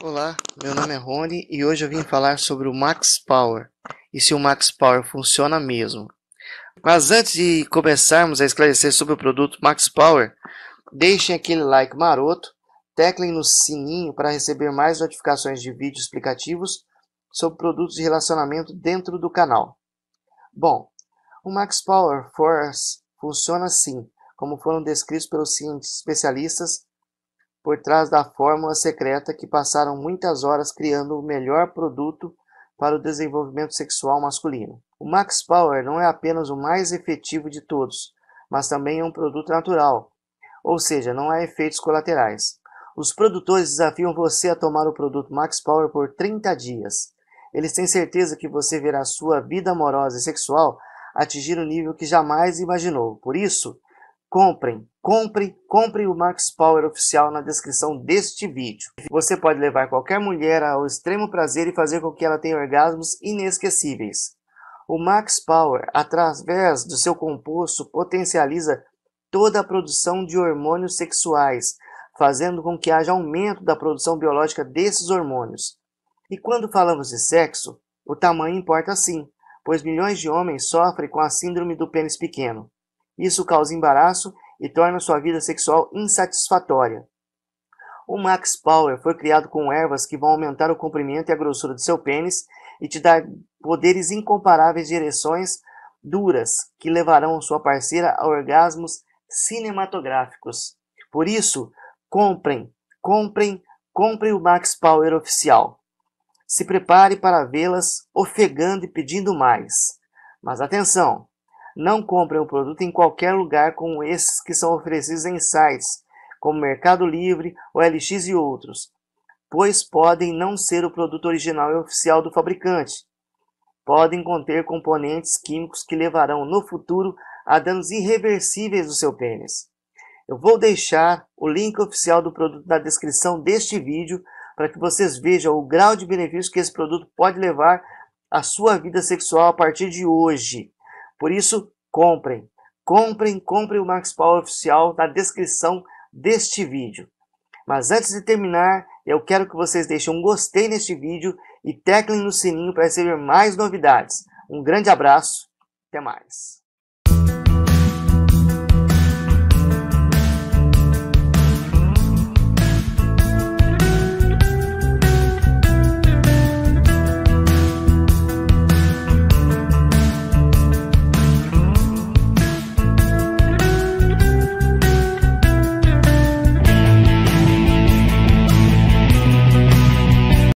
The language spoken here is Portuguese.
Olá, meu nome é Rony e hoje eu vim falar sobre o Max Power e se o Max Power funciona mesmo. Mas antes de começarmos a esclarecer sobre o produto Max Power, deixem aquele like maroto, teclem no sininho para receber mais notificações de vídeos explicativos sobre produtos de relacionamento dentro do canal. Bom, o Max Power Force funciona assim, como foram descritos pelos cientistas especialistas por trás da fórmula secreta que passaram muitas horas criando o melhor produto para o desenvolvimento sexual masculino. O Max Power não é apenas o mais efetivo de todos, mas também é um produto natural, ou seja, não há efeitos colaterais. Os produtores desafiam você a tomar o produto Max Power por 30 dias. Eles têm certeza que você verá sua vida amorosa e sexual atingir um nível que jamais imaginou. Por isso, Comprem, compre, compre o Max Power oficial na descrição deste vídeo. Você pode levar qualquer mulher ao extremo prazer e fazer com que ela tenha orgasmos inesquecíveis. O Max Power, através do seu composto, potencializa toda a produção de hormônios sexuais, fazendo com que haja aumento da produção biológica desses hormônios. E quando falamos de sexo, o tamanho importa sim, pois milhões de homens sofrem com a síndrome do pênis pequeno. Isso causa embaraço e torna sua vida sexual insatisfatória. O Max Power foi criado com ervas que vão aumentar o comprimento e a grossura do seu pênis e te dar poderes incomparáveis de ereções duras que levarão sua parceira a orgasmos cinematográficos. Por isso, comprem, comprem, comprem o Max Power oficial. Se prepare para vê-las ofegando e pedindo mais. Mas atenção, não compre o produto em qualquer lugar como esses que são oferecidos em sites, como Mercado Livre, OLX e outros, pois podem não ser o produto original e oficial do fabricante. Podem conter componentes químicos que levarão no futuro a danos irreversíveis do seu pênis. Eu vou deixar o link oficial do produto na descrição deste vídeo para que vocês vejam o grau de benefício que esse produto pode levar à sua vida sexual a partir de hoje. Por isso, comprem. Comprem, comprem o Max Power Oficial na descrição deste vídeo. Mas antes de terminar, eu quero que vocês deixem um gostei neste vídeo e teclem no sininho para receber mais novidades. Um grande abraço, até mais.